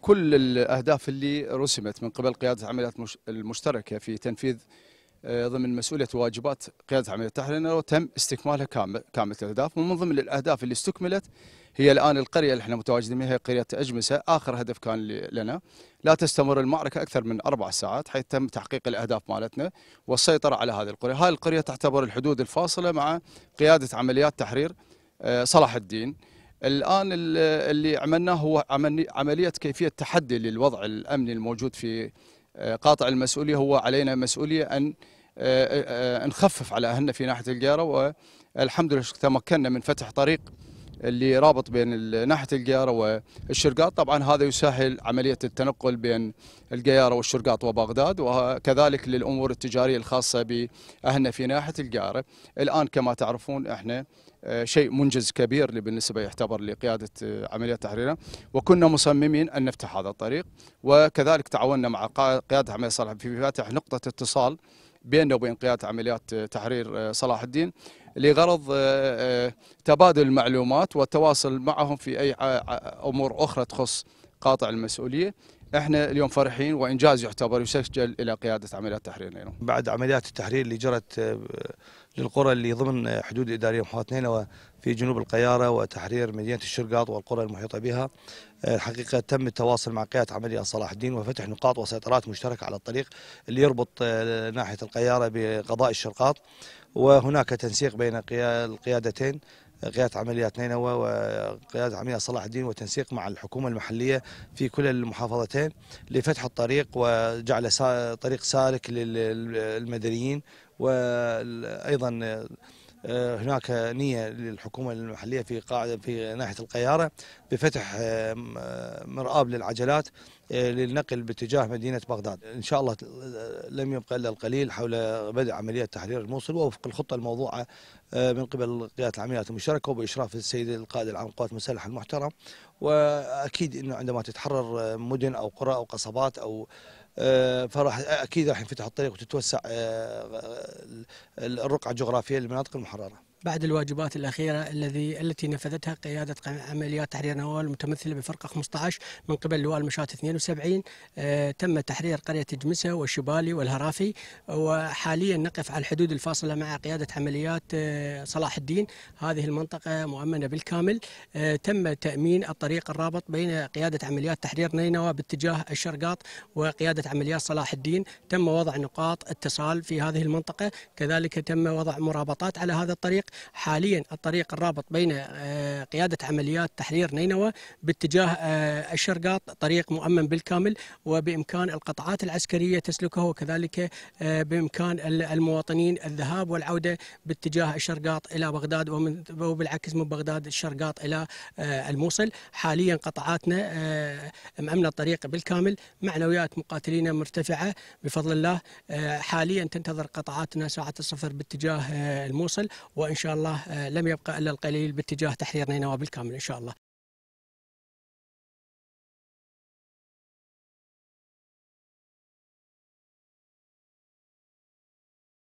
كل الأهداف اللي رسمت من قبل قيادة العمليات المشتركة في تنفيذ آه، ضمن مسؤولية وواجبات قيادة عملية التحرير تم استكمالها كامل كاملة الأهداف ومن ضمن الأهداف اللي استكملت هي الآن القرية اللي احنا متواجدين فيها قرية أجمسة آخر هدف كان لنا لا تستمر المعركة أكثر من أربع ساعات حيث تم تحقيق الأهداف مالتنا والسيطرة على هذه القرية هذه القرية تعتبر الحدود الفاصلة مع قيادة عمليات تحرير آه، صلاح الدين الان اللي عملناه هو عمليه كيفيه تحدي للوضع الامني الموجود في آه، قاطع المسؤوليه هو علينا مسؤوليه ان آه، آه، نخفف على اهلنا في ناحيه الجاره والحمد لله تمكنا من فتح طريق اللي رابط بين ناحيه القياره والشرقاط طبعا هذا يسهل عمليه التنقل بين القياره والشرقاط وبغداد وكذلك للامور التجاريه الخاصه باهلنا في ناحيه القياره الان كما تعرفون احنا آه، شيء منجز كبير بالنسبه يعتبر لقياده آه، عمليات تحريرنا وكنا مصممين ان نفتح هذا الطريق وكذلك تعاوننا مع قياده عمليه صالح في فتح نقطه اتصال بيننا وبين قياده عمليات آه، تحرير آه، صلاح الدين لغرض آه، تبادل المعلومات والتواصل معهم في اي امور اخرى تخص قاطع المسؤوليه احنا اليوم فرحين وانجاز يعتبر يسجل الى قياده عمليات التحرير نينوى. بعد عمليات التحرير اللي جرت آه، للقرى اللي ضمن حدود الاداريه محافظه نينوى في جنوب القياره وتحرير مدينه الشرقاط والقرى المحيطه بها آه، الحقيقه تم التواصل مع قياده عمليه صلاح الدين وفتح نقاط وسيطرات مشتركه على الطريق اللي يربط آه، ناحيه القياره بقضاء الشرقاط وهناك تنسيق بين القيادتين قياده عمليات نينوى وقياده عمليات صلاح الدين وتنسيق مع الحكومه المحليه في كل المحافظتين لفتح الطريق وجعل طريق سالك للمدنيين وايضا آه، هناك نيه للحكومه المحليه في قاعده في ناحيه القياره بفتح آه، آه، مرآب للعجلات للنقل باتجاه مدينه بغداد، ان شاء الله لم يبقى الا القليل حول بدء عمليه تحرير الموصل ووفق الخطه الموضوعه من قبل قياده العمليات المشتركه وباشراف السيد القائد العام للقوات المسلحه المحترم واكيد انه عندما تتحرر مدن او قرى او قصبات او آه، فراح آه، اكيد راح ينفتح الطريق وتتوسع آه، الرقعه الجغرافيه للمناطق المحرره بعد الواجبات الأخيرة الذي التي نفذتها قيادة عمليات تحرير نوال المتمثلة بفرقة 15 من قبل لواء المشاة 72 آه، تم تحرير قرية جمسة والشبالي والهرافي وحاليا نقف على الحدود الفاصلة مع قيادة عمليات آه، صلاح الدين هذه المنطقة مؤمنة بالكامل آه، تم تأمين الطريق الرابط بين قيادة عمليات تحرير نينوى باتجاه الشرقاط وقيادة عمليات صلاح الدين تم وضع نقاط اتصال في هذه المنطقة كذلك تم وضع مرابطات على هذا الطريق حاليا الطريق الرابط بين آه، قيادة عمليات تحرير نينوى باتجاه آه، الشرقاط طريق مؤمن بالكامل وبإمكان القطعات العسكرية تسلكه وكذلك آه، بإمكان المواطنين الذهاب والعودة باتجاه الشرقاط إلى بغداد وبالعكس من بغداد الشرقاط إلى الموصل حاليا قطعاتنا مأمنة الطريق بالكامل معنويات مقاتلينا مرتفعة بفضل الله حاليا تنتظر قطعاتنا ساعة الصفر باتجاه الموصل وإن شاء شاء الله آه، لم يبقى الا القليل باتجاه تحرير نينوى بالكامل ان شاء الله.